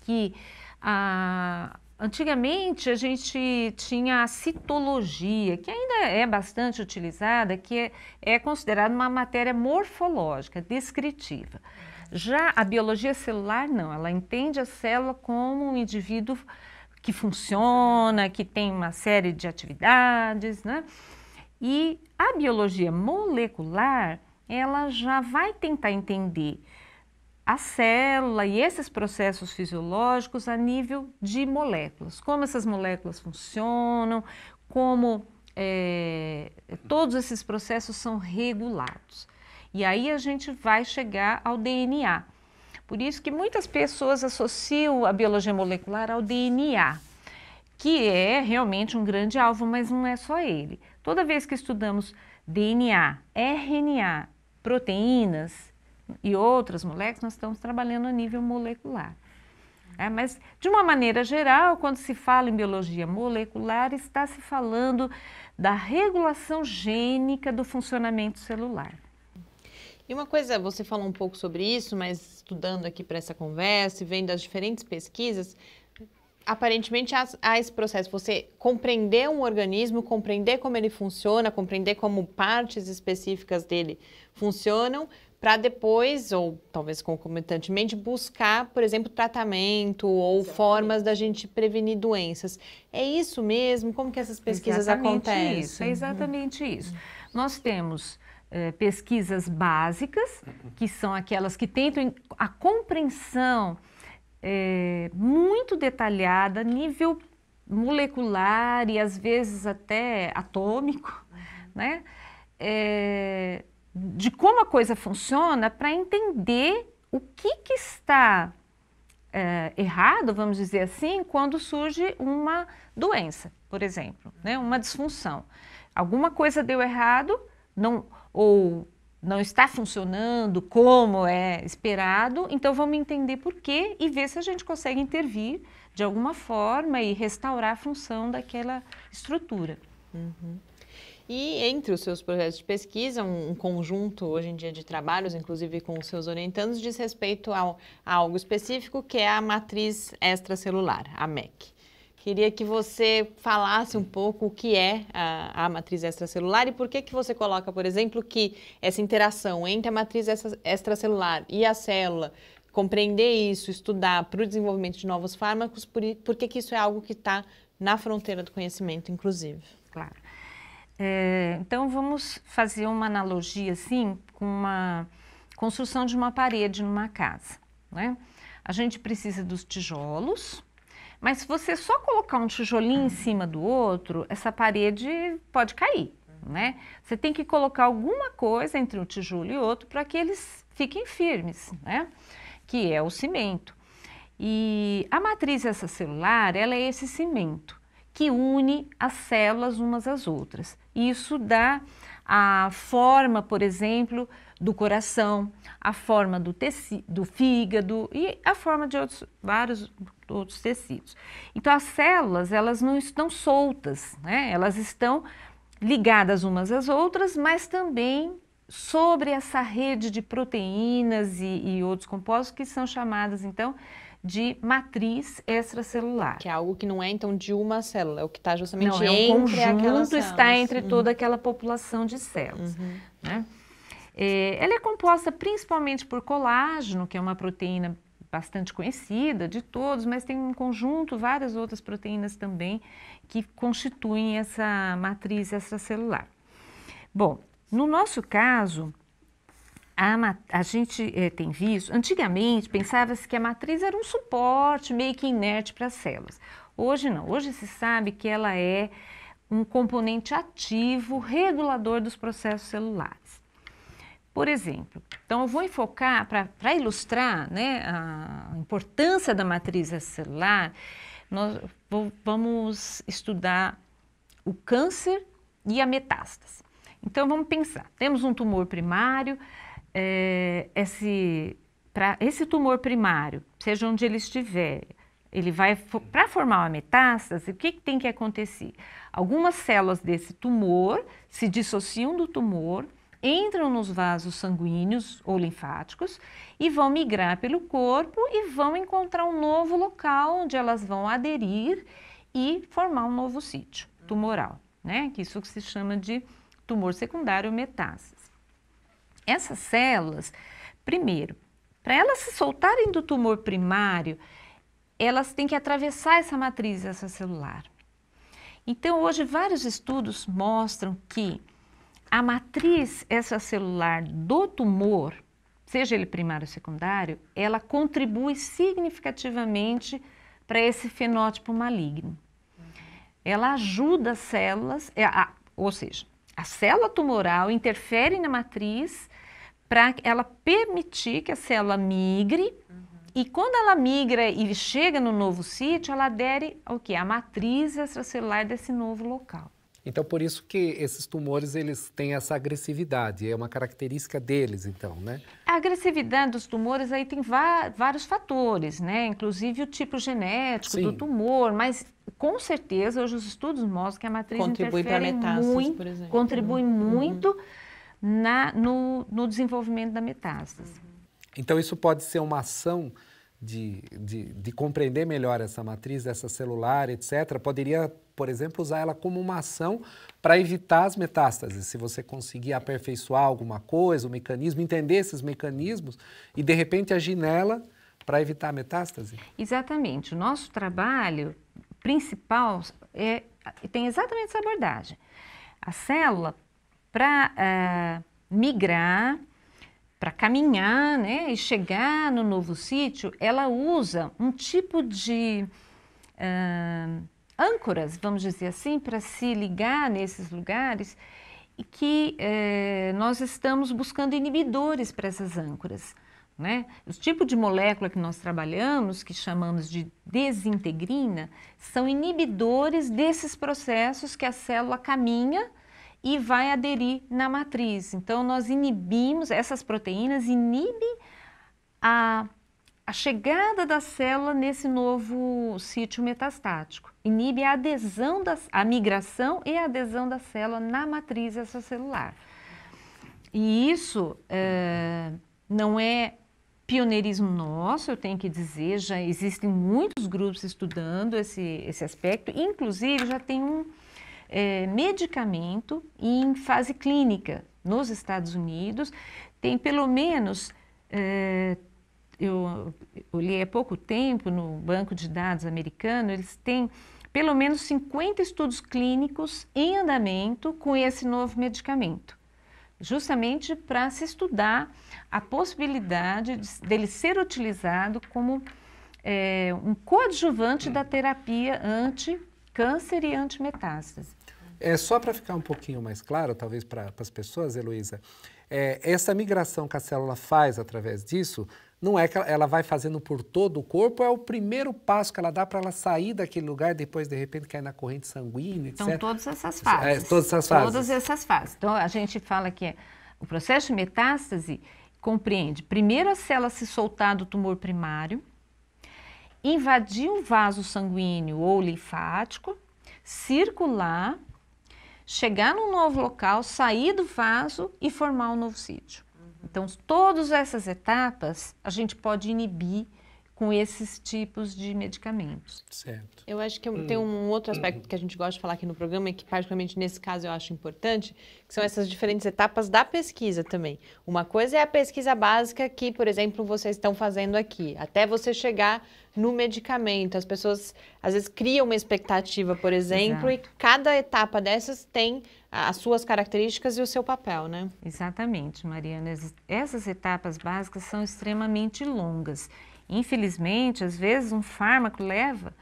Speaker 5: Que ah, antigamente a gente tinha a citologia, que ainda é bastante utilizada, que é, é considerada uma matéria morfológica, descritiva. Já a biologia celular, não, ela entende a célula como um indivíduo que funciona, que tem uma série de atividades, né? E a biologia molecular, ela já vai tentar entender a célula e esses processos fisiológicos a nível de moléculas, como essas moléculas funcionam, como é, todos esses processos são regulados. E aí a gente vai chegar ao DNA. Por isso que muitas pessoas associam a biologia molecular ao DNA, que é realmente um grande alvo, mas não é só ele. Toda vez que estudamos DNA, RNA, proteínas e outras moléculas, nós estamos trabalhando a nível molecular. É, mas, de uma maneira geral, quando se fala em biologia molecular, está se falando da regulação gênica do funcionamento celular.
Speaker 1: E uma coisa, você falou um pouco sobre isso, mas estudando aqui para essa conversa e vendo as diferentes pesquisas, aparentemente há, há, esse processo. Você compreender um organismo, compreender como ele funciona, compreender como partes específicas dele funcionam, para depois, ou talvez concomitantemente, buscar, por exemplo, tratamento ou Exatamente. formas da gente prevenir doenças. É isso mesmo? Como que essas pesquisas exatamente acontecem? Isso, é exatamente
Speaker 5: uhum. isso. Nós temos eh, pesquisas básicas, que são aquelas que tentam a compreensão é, muito detalhada, nível molecular e às vezes até atômico, uhum. né? É, de como a coisa funciona para entender o que, que está é, errado, vamos dizer assim, quando surge uma doença, por exemplo, né? uma disfunção. Alguma coisa deu errado, não, ou não está funcionando como é esperado, então vamos entender por quê e ver se a gente consegue intervir de alguma forma e restaurar a função daquela estrutura.
Speaker 1: Uhum. E entre os seus projetos de pesquisa, um, conjunto hoje em dia de trabalhos, inclusive com os seus orientandos, diz respeito ao, a algo específico que é a matriz extracelular, a MEC. Queria que você falasse um pouco o que é a, a, matriz extracelular e por que, que você coloca, por exemplo, que essa interação entre a matriz extracelular e a célula, compreender isso, estudar para o desenvolvimento de novos fármacos, por, por que, que isso é algo que está na fronteira do conhecimento, inclusive. Claro. É, então, vamos fazer uma analogia, assim,
Speaker 5: com uma construção de uma parede numa casa, né? A gente precisa dos tijolos, mas se você só colocar um tijolinho em cima do outro, essa parede pode cair, né? Você tem que colocar alguma coisa entre um tijolo e outro para que eles fiquem firmes, né? Que é o cimento. E a matriz celular ela é esse cimento que une as células umas às outras. Isso dá a forma, por exemplo, do coração, a forma do, do fígado e a forma de outros vários outros tecidos. Então, as células, elas não estão soltas, né? Elas estão ligadas umas às outras, mas também sobre essa rede de proteínas e, e outros compostos que são chamadas, então, de matriz extracelular. Que é algo que não é, então, de uma célula, é o que está justamente não, é um entre conjunto, está entre uhum. toda aquela população de células. Uhum. Né? É, ela é composta principalmente por colágeno, que é uma proteína bastante conhecida de todos, mas tem um conjunto, várias outras proteínas também que constituem essa matriz extracelular. Bom, no nosso caso, a, a gente é, tem visto, antigamente pensava-se que a matriz era um suporte meio que inerte para as células. Hoje não, hoje se sabe que ela é um componente ativo regulador dos processos celulares. Por exemplo, então eu vou enfocar, para ilustrar né, a importância da matriz celular, nós vamos estudar o câncer e a metástase. Então vamos pensar, temos um tumor primário, é, esse, pra, esse tumor primário, seja onde ele estiver, ele vai para formar uma metástase, o que, que, tem que acontecer? Algumas células desse tumor se dissociam do tumor entram nos vasos sanguíneos ou linfáticos e vão migrar pelo corpo e vão encontrar um novo local onde elas vão aderir e formar um novo sítio tumoral, né? Que isso que se chama de tumor secundário metástase. Essas células, primeiro, para elas se soltarem do tumor primário, elas têm que atravessar essa matriz celular. Então, hoje, vários estudos mostram que a matriz extracelular do tumor, seja ele primário ou secundário, ela contribui significativamente para esse fenótipo maligno. Ela ajuda as células, é, ou seja, a célula tumoral interfere na matriz para ela permitir que a célula migre uhum. e quando ela migra e chega no novo sítio, ela adere ao que? A matriz extracelular desse novo local.
Speaker 2: Então, por isso que esses tumores, eles têm essa agressividade, é uma característica deles, então, né?
Speaker 5: A agressividade dos tumores aí tem vários fatores, né? Inclusive o tipo genético Sim. do tumor, mas com certeza hoje os estudos mostram que a matriz contribui muito, por exemplo. contribui uhum. muito uhum. na, no, no, desenvolvimento da metástase.
Speaker 2: Então, isso pode ser uma ação de, de, de, compreender melhor essa matriz, essa celular, etc., poderia, por exemplo, usar ela como uma ação para evitar as metástases. Se você conseguir aperfeiçoar alguma coisa, o um mecanismo, entender esses mecanismos e, de repente, agir nela para evitar a metástase?
Speaker 5: Exatamente. O nosso trabalho principal é, tem exatamente essa abordagem. A célula, para uh, eh, migrar para caminhar né, e chegar no novo sítio, ela usa um tipo de uh, âncoras, vamos dizer assim, para se ligar nesses lugares e que uh, nós estamos buscando inibidores para essas âncoras. Né? Os tipos de molécula que nós trabalhamos, que chamamos de desintegrina, são inibidores desses processos que a célula caminha e vai aderir na matriz. Então, nós inibimos, essas proteínas inibem a, a chegada da célula nesse novo sítio metastático. Inibe a adesão, das, a migração e a adesão da célula na matriz extracelular. E isso é, não é pioneirismo nosso, eu tenho que dizer, já existem muitos grupos estudando esse, esse aspecto, inclusive já tem um, é, medicamento em fase clínica nos Estados Unidos. Tem pelo menos, é, eu, li há pouco tempo no banco de dados americano, eles têm pelo menos 50 estudos clínicos em andamento com esse novo medicamento, justamente para se estudar a possibilidade de, dele ser utilizado como é, um coadjuvante da terapia anti-câncer e anti-metástase.
Speaker 2: É, só para ficar um pouquinho mais claro, talvez para as pessoas, Heloísa, é, essa migração que a célula faz através disso, não é que ela vai fazendo por todo o corpo, é o primeiro passo que ela dá para ela sair daquele lugar e depois, de repente, cair na corrente sanguínea, etc. Então, todas
Speaker 5: essas é, fases. É, todas essas fases. Todas essas fases. Então, a gente fala que é, o processo de metástase compreende, primeiro, a célula se soltar do tumor primário, invadir o vaso sanguíneo ou linfático, circular chegar num novo local, sair do vaso e formar um novo sítio. Então, todas essas etapas a gente pode inibir com esses tipos de medicamentos.
Speaker 1: Certo. Eu acho que é hum. tem um outro aspecto que a gente gosta de falar aqui no programa e que particularmente nesse caso eu acho importante, que são essas diferentes etapas da pesquisa também. Uma coisa é a pesquisa básica que, por exemplo, vocês estão fazendo aqui, até você chegar no medicamento. As pessoas às vezes criam uma expectativa, por exemplo, Exato. e cada etapa dessas tem as suas características e o seu papel, né?
Speaker 5: Exatamente, Mariana. Essas etapas básicas são extremamente longas Infelizmente, às vezes um fármaco leva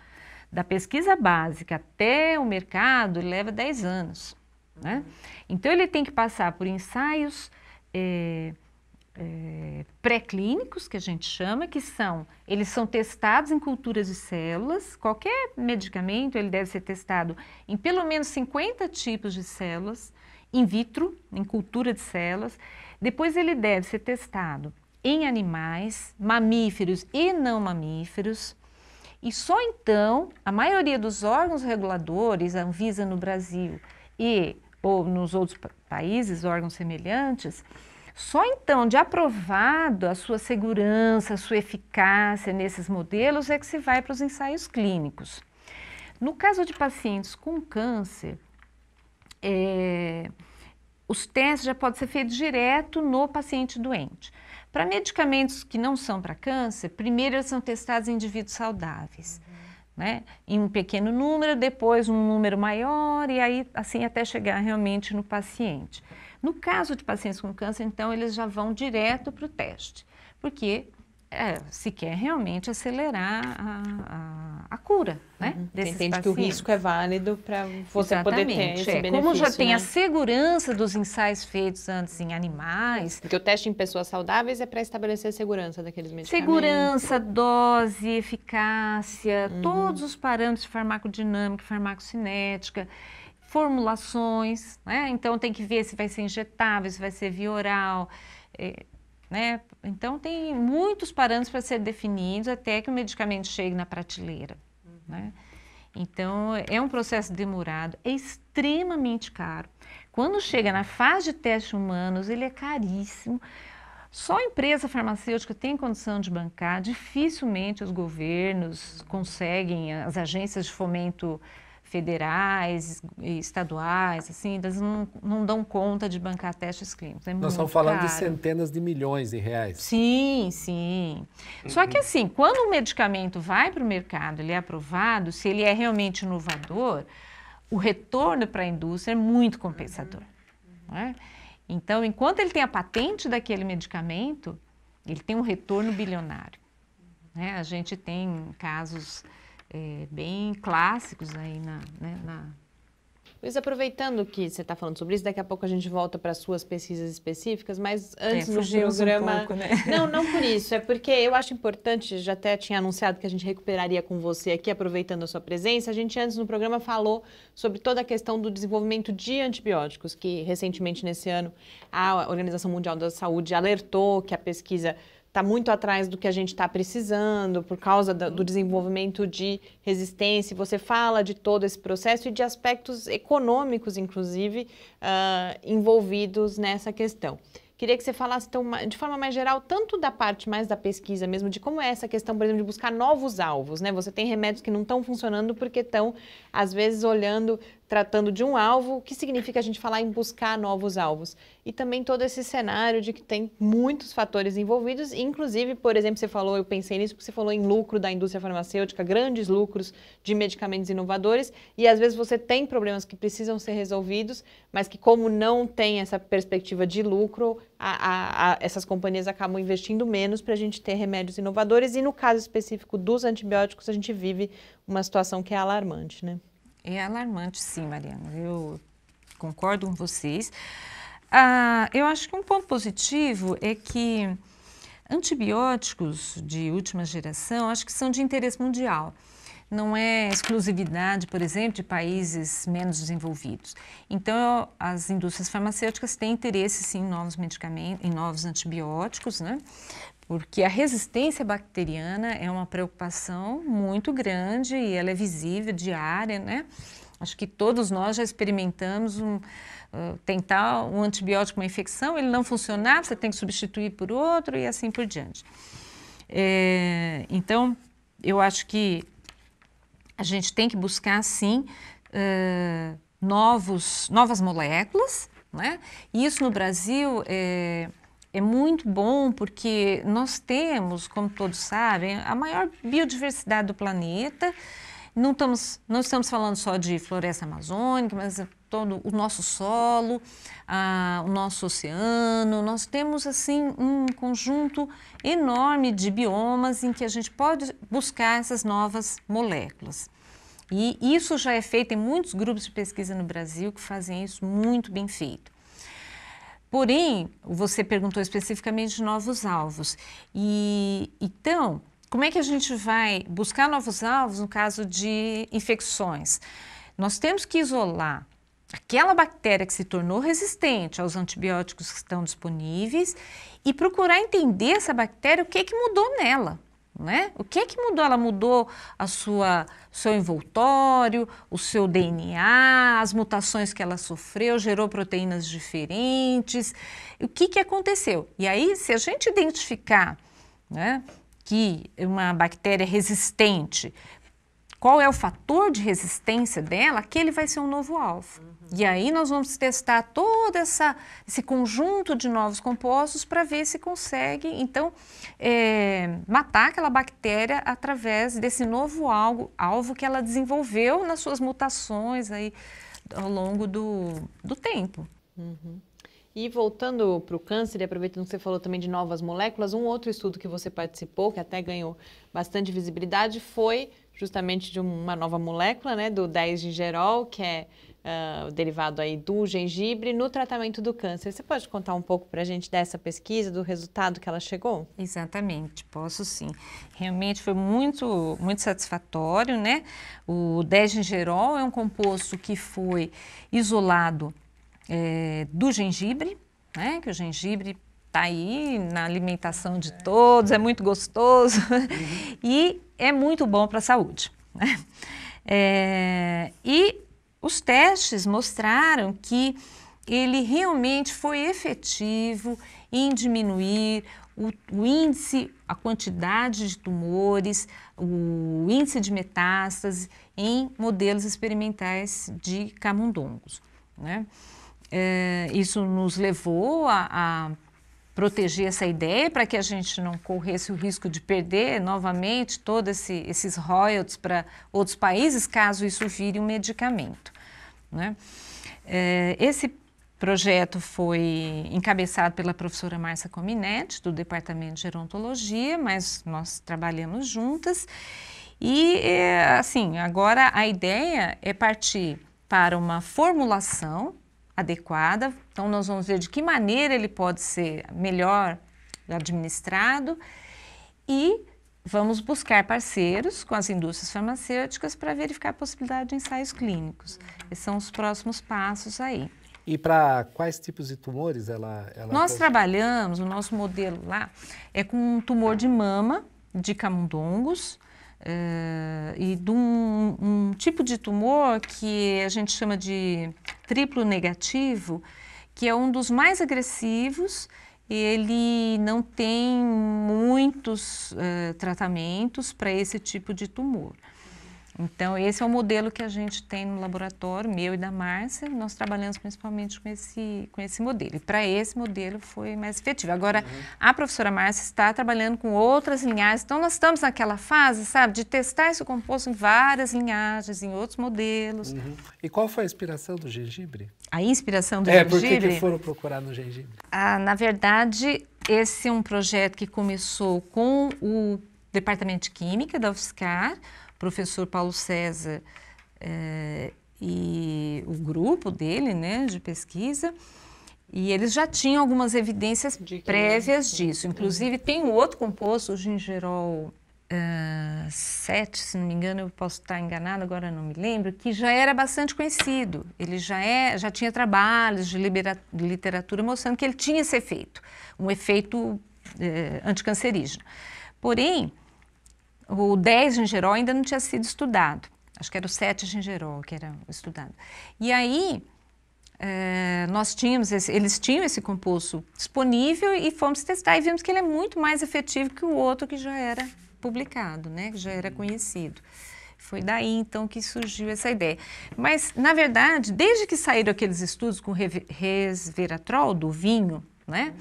Speaker 5: da pesquisa básica até o mercado leva 10 anos. Né? Então ele tem que passar por ensaios é, é, pré-clínicos, que a gente chama, que são, eles são testados em culturas de células, qualquer medicamento ele deve ser testado em pelo menos 50 tipos de células, in vitro, em cultura de células, depois ele deve ser testado em animais, mamíferos e não mamíferos. E só então a maioria dos órgãos reguladores, a Anvisa no Brasil e ou nos outros países, órgãos semelhantes, só então de aprovado a sua segurança, a sua eficácia nesses modelos é que se vai para os ensaios clínicos. No caso de pacientes com câncer, é, os testes já podem ser feitos direto no paciente doente. Para medicamentos que não são para câncer, primeiro eles são testados em indivíduos saudáveis. Uhum. Né? em um pequeno número, depois um número maior e aí assim até chegar realmente no paciente. No caso de pacientes com câncer, então, eles já vão direto para o teste, porque é, se quer realmente acelerar
Speaker 1: a, a, a cura, né? Uhum. Desses você entende pacientes. que o risco é válido para você Exatamente, poder ter esse é. benefício. Como já né? tem a
Speaker 5: segurança dos ensaios feitos antes em animais. Porque o teste em
Speaker 1: pessoas saudáveis é para estabelecer a segurança daqueles medicamentos. Segurança,
Speaker 5: dose, eficácia, uhum. todos os parâmetros farmacodinâmica, farmacocinética formulações, né? Então tem que ver se vai ser injetável, se vai ser via oral, eh, né? Então, tem muitos parâmetros para ser definidos até que o medicamento chegue na prateleira. Uhum. Né? Então, é um processo demorado, é extremamente caro. Quando chega na fase de testes humanos, ele é caríssimo. Só a empresa farmacêutica tem condição de bancar, dificilmente os governos conseguem, as agências de fomento federais, estaduais, assim, elas não, não dão conta de bancar testes clínicos. É Nós estamos falando caro. de
Speaker 2: centenas de milhões de reais.
Speaker 5: Sim, sim. Só que assim, quando o medicamento vai para o mercado, ele é aprovado, se ele é realmente inovador, o retorno para a indústria é muito compensador. Uhum. Então, enquanto ele tem a patente daquele medicamento, ele tem um retorno bilionário. Né? A gente tem
Speaker 1: casos é, bem clássicos aí na, né, na... Luiz, aproveitando que você está falando sobre isso, daqui a pouco a gente volta para suas pesquisas específicas, mas é, antes é, no programa Um pouco, né? Não, não por isso, é porque eu acho importante, já até tinha anunciado que a gente recuperaria com você aqui, aproveitando a sua presença. A gente antes no programa falou sobre toda a questão do desenvolvimento de antibióticos, que recentemente nesse ano a Organização Mundial da Saúde alertou que a pesquisa está muito atrás do que a gente está precisando por causa do desenvolvimento de resistência. Você fala de todo esse processo e de aspectos econômicos, inclusive, uh, envolvidos nessa questão. Queria que você falasse então, de forma mais geral, tanto da parte mais da pesquisa mesmo, de como é essa questão, por exemplo, de buscar novos alvos, né? Você tem remédios que não estão funcionando porque estão, às vezes, olhando tratando de um alvo, o que significa a gente falar em buscar novos alvos. E também todo esse cenário de que tem muitos fatores envolvidos, inclusive, por exemplo, você falou, eu pensei nisso, porque você falou em lucro da indústria farmacêutica, grandes lucros de medicamentos inovadores, e às vezes você tem problemas que precisam ser resolvidos, mas que como não tem essa perspectiva de lucro, a, a, a, essas companhias acabam investindo menos para a gente ter remédios inovadores, e no caso específico dos antibióticos, a gente vive uma situação que é alarmante, né? É alarmante, sim, Mariana. Eu
Speaker 5: concordo com vocês. Ah, eu acho que um ponto positivo é que antibióticos de última geração acho que são de interesse mundial. Não é exclusividade, por exemplo, de países menos desenvolvidos. Então, as indústrias farmacêuticas têm interesse, sim, em novos medicamentos, em novos antibióticos, né? porque a resistência bacteriana é uma preocupação muito grande e ela é visível, diária, né? Acho que todos nós já experimentamos um, uh, tentar um antibiótico, uma infecção, ele não funcionar, você tem que substituir por outro e assim por diante. É, então, eu acho que a gente tem que buscar, sim, uh, novos, novas moléculas, né? E isso no Brasil é, é muito bom porque nós temos, como todos sabem, a maior biodiversidade do planeta. Não estamos, não estamos falando só de floresta amazônica, mas todo o nosso solo, ah, o nosso oceano. Nós temos, assim, um conjunto enorme de biomas em que a gente pode buscar essas novas moléculas. E isso já é feito em muitos grupos de pesquisa no Brasil que fazem isso muito bem feito. Porém, você perguntou especificamente de novos alvos. E então, como é que a gente vai buscar novos alvos no caso de infecções? Nós temos que isolar aquela bactéria que se tornou resistente aos antibióticos que estão disponíveis e procurar entender essa bactéria, o que é que mudou nela né? O que é que mudou? Ela mudou a sua seu envoltório, o seu DNA, as mutações que ela sofreu, gerou proteínas diferentes. O que que aconteceu? E aí, se a gente identificar, né, que uma bactéria é resistente, qual é o fator de resistência dela, aquele vai ser um novo alvo. E aí nós vamos testar todo essa, esse conjunto de novos compostos para ver se consegue, então, é, matar aquela bactéria através desse novo algo, alvo que ela desenvolveu nas suas mutações aí ao longo do, do tempo.
Speaker 1: Uhum. E voltando para o câncer, e aproveitando que você falou também de novas moléculas, um outro estudo que você participou, que até ganhou bastante visibilidade, foi justamente de uma nova molécula, né, do 10-gingerol, que é uh, derivado aí do gengibre no tratamento do câncer. Você pode contar um pouco para a gente dessa pesquisa, do resultado que ela chegou? Exatamente, posso sim. Realmente foi muito, muito
Speaker 5: satisfatório, né? O desgengerol é um composto que foi isolado é, do gengibre, né? Que o gengibre tá aí na alimentação de todos, é muito gostoso uhum. e é muito bom para a saúde. É, e os testes mostraram que ele realmente foi efetivo em diminuir o, o, índice, a quantidade de tumores, o índice de metástase em modelos experimentais de camundongos. Né? É, isso nos levou a, a proteger essa ideia para que a gente não corresse o risco de perder novamente todos esse, esses royalties para outros países, caso isso vire um medicamento. Né? É, esse projeto foi encabeçado pela professora Márcia Cominetti, do Departamento de Gerontologia, mas nós trabalhamos juntas. E, eh, assim, agora a ideia é partir para uma formulação adequada. Então, nós vamos ver de que maneira ele pode ser melhor administrado e vamos buscar parceiros com as indústrias farmacêuticas para verificar a possibilidade de ensaios clínicos. Esses são os próximos passos aí.
Speaker 2: E para quais tipos de tumores ela, ela Nós pode...
Speaker 5: trabalhamos, o nosso modelo lá é com um tumor de mama de camundongos, Uh, e de um, um, tipo de tumor que a gente chama de triplo negativo, que é um dos mais agressivos. Ele não tem muitos uh, tratamentos para esse tipo de tumor. Então, esse é o modelo que a gente tem no laboratório, meu e da Márcia. Nós trabalhamos principalmente com esse, com esse modelo. E para esse modelo foi mais efetivo. Agora, uhum. a professora Márcia está trabalhando com outras linhagens. Então, nós estamos naquela fase, sabe, de testar esse composto em várias linhagens, em outros modelos. Uhum. E qual foi a
Speaker 2: inspiração do gengibre?
Speaker 5: A inspiração do é, gengibre? É, por que, foram
Speaker 2: procurar no gengibre?
Speaker 5: Ah, na verdade, esse é um projeto que começou com o Departamento de Química da UFSCar, professor Paulo César eh, e o grupo dele, né, de pesquisa, e eles já tinham algumas evidências prévias disso. Inclusive, tem um outro composto, o gingerol uh, eh, 7, se não me engano, eu posso estar enganada, agora não me lembro, que já era bastante conhecido. Ele já, é, já tinha trabalhos de, de literatura mostrando que ele tinha esse efeito, um efeito uh, anticancerígeno. Porém, o 10 gingerol ainda não tinha sido estudado. Acho que era o 7 gingerol que era estudado. E aí, é, nós tínhamos esse, eles tinham esse composto disponível e fomos testar e vimos que ele é muito mais efetivo que o outro que já era publicado, né? que já era conhecido. Foi daí então que surgiu essa ideia. Mas, na verdade, desde que saíram aqueles estudos com resveratrol do vinho, né?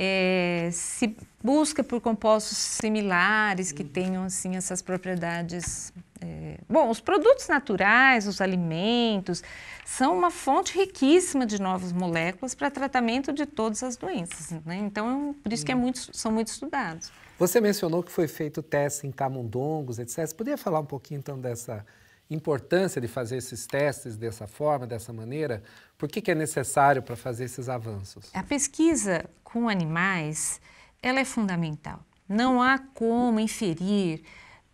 Speaker 5: É, se busca por compostos similares que uhum. tenham assim essas propriedades. É... Bom, os produtos naturais, os alimentos, são uma fonte riquíssima de novas moléculas para tratamento de todas as doenças. Né? Então, por isso que é uhum. muito, são muito estudados.
Speaker 2: Você mencionou que foi feito teste em camundongos, etc. Você poderia falar um pouquinho então dessa importância de fazer esses testes dessa forma, dessa maneira? Por que, que é necessário para fazer esses avanços?
Speaker 5: A pesquisa com animais ela é fundamental. Não há como inferir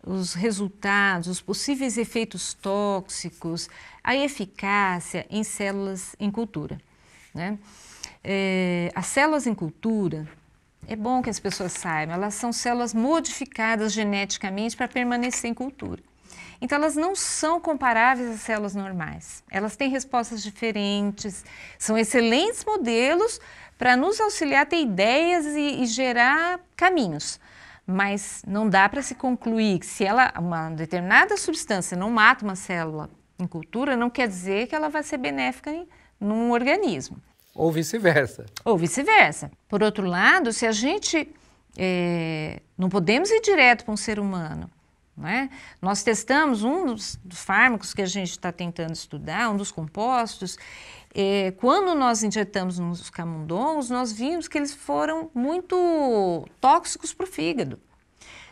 Speaker 5: os resultados, os possíveis efeitos tóxicos, a eficácia em células em cultura. Né? É, as células em cultura, é bom que as pessoas saibam, elas são células modificadas geneticamente para permanecer em cultura. Então, elas não são comparáveis às células normais. Elas têm respostas diferentes, são excelentes modelos para nos auxiliar a ter ideias e, e gerar caminhos. Mas não dá para se concluir que se ela, uma determinada substância não mata uma célula em cultura, não quer dizer que ela vai ser benéfica em, num organismo.
Speaker 2: Ou vice-versa.
Speaker 5: Ou vice-versa. Por outro lado, se a gente é, não podemos ir direto para um ser humano, é? Nós testamos um dos, dos fármacos que a gente está tentando estudar, um dos compostos, é, quando nós injetamos nos camundongos, nós vimos que eles foram muito tóxicos para o fígado.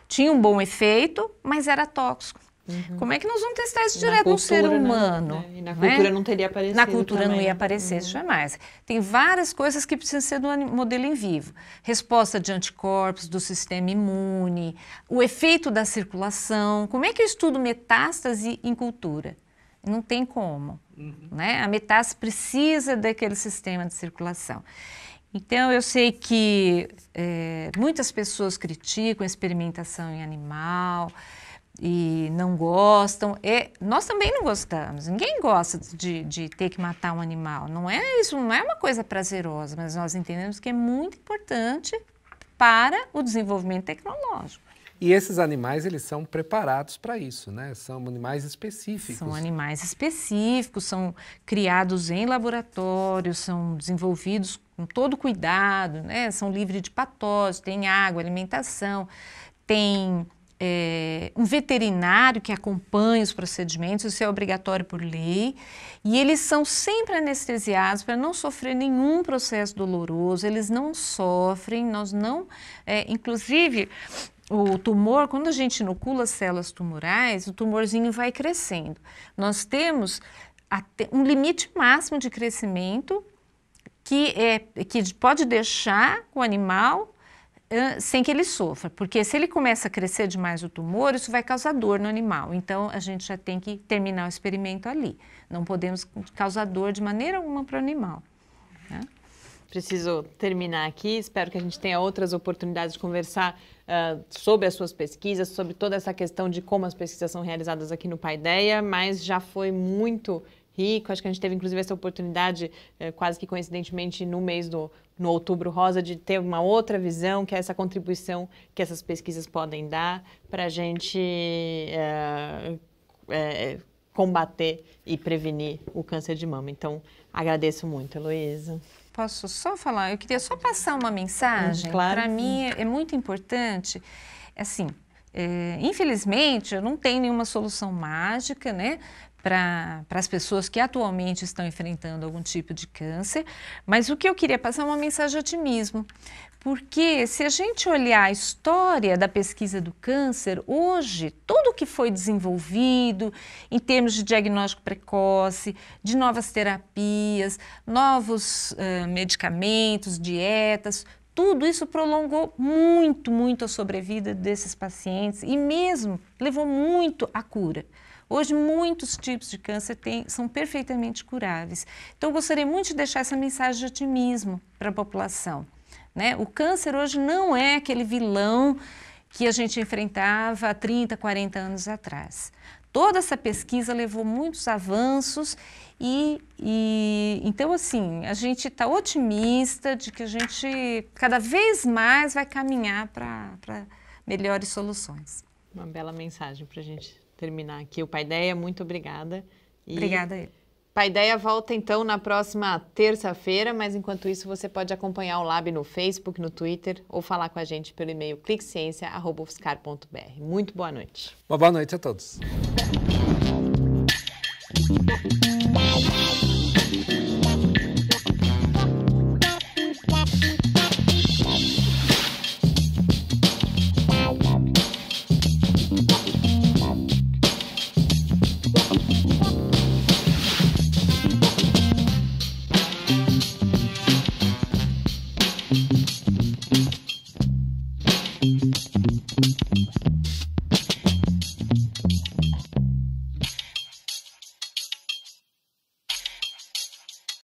Speaker 5: Tinha um bom efeito, mas era tóxico. Uhum. Como é que nós vamos
Speaker 4: testar isso direto no ser né? humano? Né? E na né? cultura né? não teria
Speaker 5: aparecido. Na cultura também. não ia né? aparecer uhum. jamais. Tem várias coisas que precisam ser do modelo em vivo: resposta de anticorpos, do sistema imune, o efeito da circulação. Como é que eu estudo metástase em cultura? Não tem como. Uhum. Né? A metástase precisa daquele sistema de circulação. Então, eu sei que é, muitas pessoas criticam a experimentação em animal e não gostam. E é, nós também não gostamos. Ninguém gosta de, de, ter que matar um animal. Não é isso, não é uma coisa prazerosa, mas nós entendemos que é muito importante para o desenvolvimento tecnológico.
Speaker 2: E esses animais, eles são preparados para isso,
Speaker 5: né? São animais específicos. São animais específicos, são criados em laboratório, são desenvolvidos com todo cuidado, né? São livres de patógenos, tem água, alimentação, tem é, um veterinário que acompanha os procedimentos, isso é obrigatório por lei, e eles são sempre anestesiados para não sofrer nenhum processo doloroso, eles não sofrem, nós não, é, inclusive, o tumor, quando a gente inocula células tumorais, o tumorzinho vai crescendo. Nós temos um limite máximo de crescimento que, é, que pode deixar o animal uh, sem que ele sofra, porque se ele começa a crescer demais o tumor, isso vai causar dor no animal. Então a gente já tem que terminar o experimento ali. Não podemos causar dor de maneira alguma para o animal.
Speaker 1: Né? preciso terminar aqui. Espero que a gente tenha outras oportunidades de conversar uh, sobre as suas pesquisas, sobre toda essa questão de como as pesquisas são realizadas aqui no Paideia, mas já foi muito rico. Acho que a gente teve, inclusive, essa oportunidade, eh, quase que coincidentemente, no mês do no Outubro Rosa, de ter uma outra visão, que é essa contribuição que essas pesquisas podem dar para a gente eh, eh, combater e prevenir o câncer de mama. Então, agradeço muito, Heloísa
Speaker 5: posso só falar? Eu queria só passar uma mensagem. Claro. Para mim é muito importante. Assim, é, infelizmente, eu não tenho nenhuma solução mágica, né? para as pessoas que atualmente estão enfrentando algum tipo de câncer, mas o que eu queria passar é uma mensagem de otimismo, porque se a gente olhar a história da pesquisa do câncer, hoje, tudo o que foi desenvolvido em termos de diagnóstico precoce, de novas terapias, novos uh, medicamentos, dietas, tudo isso prolongou muito, muito a sobrevida desses pacientes e mesmo levou muito à cura. Hoje, muitos tipos de câncer tem, são perfeitamente curáveis. Então, gostaria muito de deixar essa mensagem de otimismo para a população. Né? O câncer hoje não é aquele vilão que a gente enfrentava há 30, 40 anos atrás. Toda essa pesquisa levou muitos avanços e, e então assim a gente está otimista de que a gente cada vez mais vai
Speaker 1: caminhar para melhores soluções. Uma bela mensagem para a gente terminar aqui o Paideia. Muito obrigada. E... Obrigada a ele. Paideia volta então na próxima terça-feira, mas enquanto isso você pode acompanhar o Lab no Facebook, no Twitter ou falar com a gente pelo e-mail clicciência.ufscar.br. Muito boa noite.
Speaker 2: Uma boa noite a todos.